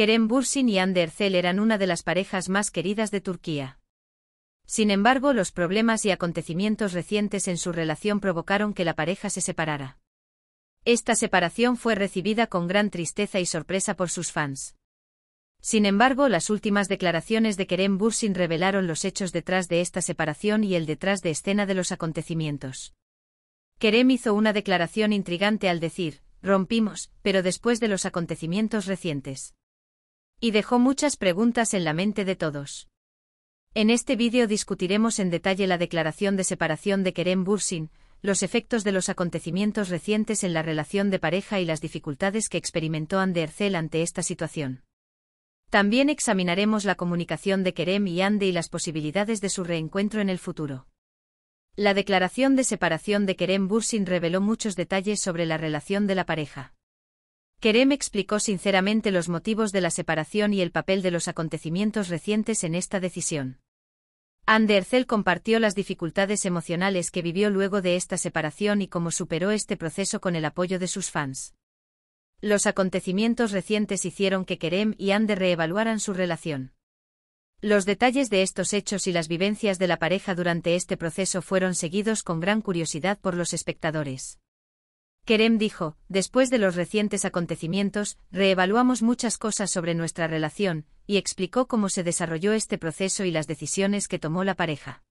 Kerem Bursin y Hande eran una de las parejas más queridas de Turquía. Sin embargo, los problemas y acontecimientos recientes en su relación provocaron que la pareja se separara. Esta separación fue recibida con gran tristeza y sorpresa por sus fans. Sin embargo, las últimas declaraciones de Kerem Bursin revelaron los hechos detrás de esta separación y el detrás de escena de los acontecimientos. Kerem hizo una declaración intrigante al decir, rompimos, pero después de los acontecimientos recientes. Y dejó muchas preguntas en la mente de todos. En este vídeo discutiremos en detalle la declaración de separación de Kerem Bursin, los efectos de los acontecimientos recientes en la relación de pareja y las dificultades que experimentó Andercel ante esta situación. También examinaremos la comunicación de Kerem y Ande y las posibilidades de su reencuentro en el futuro. La declaración de separación de Kerem Bursin reveló muchos detalles sobre la relación de la pareja. Kerem explicó sinceramente los motivos de la separación y el papel de los acontecimientos recientes en esta decisión. Andercel compartió las dificultades emocionales que vivió luego de esta separación y cómo superó este proceso con el apoyo de sus fans. Los acontecimientos recientes hicieron que Kerem y Ander reevaluaran su relación. Los detalles de estos hechos y las vivencias de la pareja durante este proceso fueron seguidos con gran curiosidad por los espectadores. Kerem dijo, después de los recientes acontecimientos, reevaluamos muchas cosas sobre nuestra relación, y explicó cómo se desarrolló este proceso y las decisiones que tomó la pareja.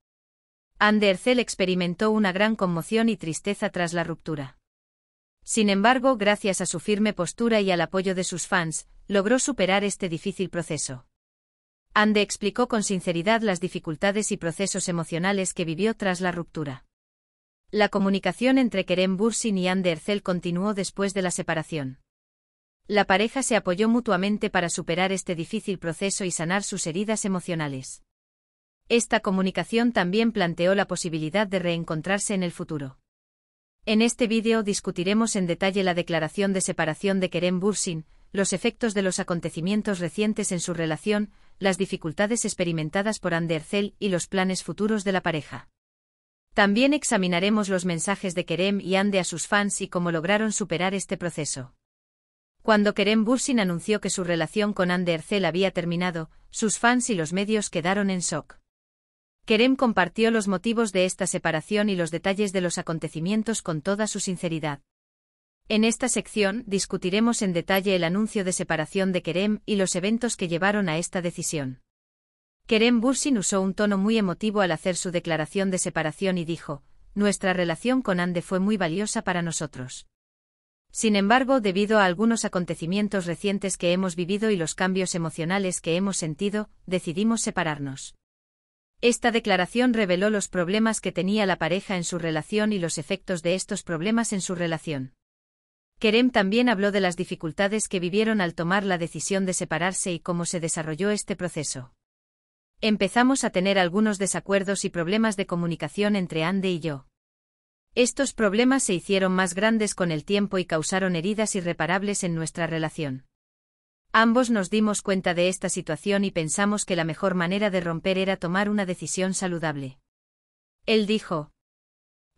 Andercel experimentó una gran conmoción y tristeza tras la ruptura. Sin embargo, gracias a su firme postura y al apoyo de sus fans, logró superar este difícil proceso. Ande explicó con sinceridad las dificultades y procesos emocionales que vivió tras la ruptura. La comunicación entre Kerem Bursin y Andercel continuó después de la separación. La pareja se apoyó mutuamente para superar este difícil proceso y sanar sus heridas emocionales. Esta comunicación también planteó la posibilidad de reencontrarse en el futuro. En este vídeo discutiremos en detalle la declaración de separación de Kerem Bursin, los efectos de los acontecimientos recientes en su relación, las dificultades experimentadas por Andercel y los planes futuros de la pareja. También examinaremos los mensajes de Kerem y Ande a sus fans y cómo lograron superar este proceso. Cuando Kerem Bursin anunció que su relación con Ande Ercel había terminado, sus fans y los medios quedaron en shock. Kerem compartió los motivos de esta separación y los detalles de los acontecimientos con toda su sinceridad. En esta sección discutiremos en detalle el anuncio de separación de Kerem y los eventos que llevaron a esta decisión. Kerem Bursin usó un tono muy emotivo al hacer su declaración de separación y dijo, nuestra relación con Ande fue muy valiosa para nosotros. Sin embargo, debido a algunos acontecimientos recientes que hemos vivido y los cambios emocionales que hemos sentido, decidimos separarnos. Esta declaración reveló los problemas que tenía la pareja en su relación y los efectos de estos problemas en su relación. Kerem también habló de las dificultades que vivieron al tomar la decisión de separarse y cómo se desarrolló este proceso. Empezamos a tener algunos desacuerdos y problemas de comunicación entre Andy y yo. Estos problemas se hicieron más grandes con el tiempo y causaron heridas irreparables en nuestra relación. Ambos nos dimos cuenta de esta situación y pensamos que la mejor manera de romper era tomar una decisión saludable. Él dijo,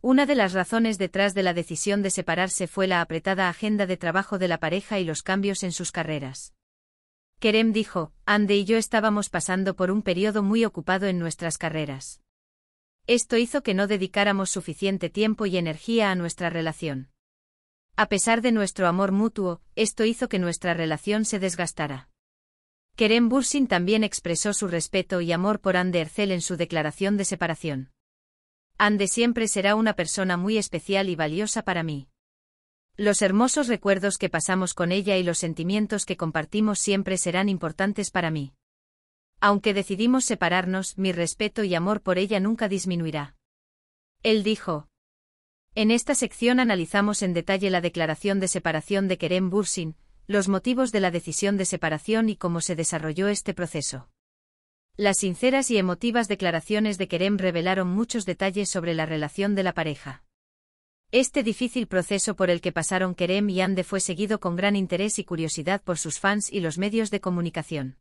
una de las razones detrás de la decisión de separarse fue la apretada agenda de trabajo de la pareja y los cambios en sus carreras. Kerem dijo, Ande y yo estábamos pasando por un periodo muy ocupado en nuestras carreras. Esto hizo que no dedicáramos suficiente tiempo y energía a nuestra relación. A pesar de nuestro amor mutuo, esto hizo que nuestra relación se desgastara. Kerem Bursin también expresó su respeto y amor por Ande Ercel en su declaración de separación. Ande siempre será una persona muy especial y valiosa para mí. Los hermosos recuerdos que pasamos con ella y los sentimientos que compartimos siempre serán importantes para mí. Aunque decidimos separarnos, mi respeto y amor por ella nunca disminuirá. Él dijo. En esta sección analizamos en detalle la declaración de separación de Kerem Bursin, los motivos de la decisión de separación y cómo se desarrolló este proceso. Las sinceras y emotivas declaraciones de Kerem revelaron muchos detalles sobre la relación de la pareja. Este difícil proceso por el que pasaron Kerem y Ande fue seguido con gran interés y curiosidad por sus fans y los medios de comunicación.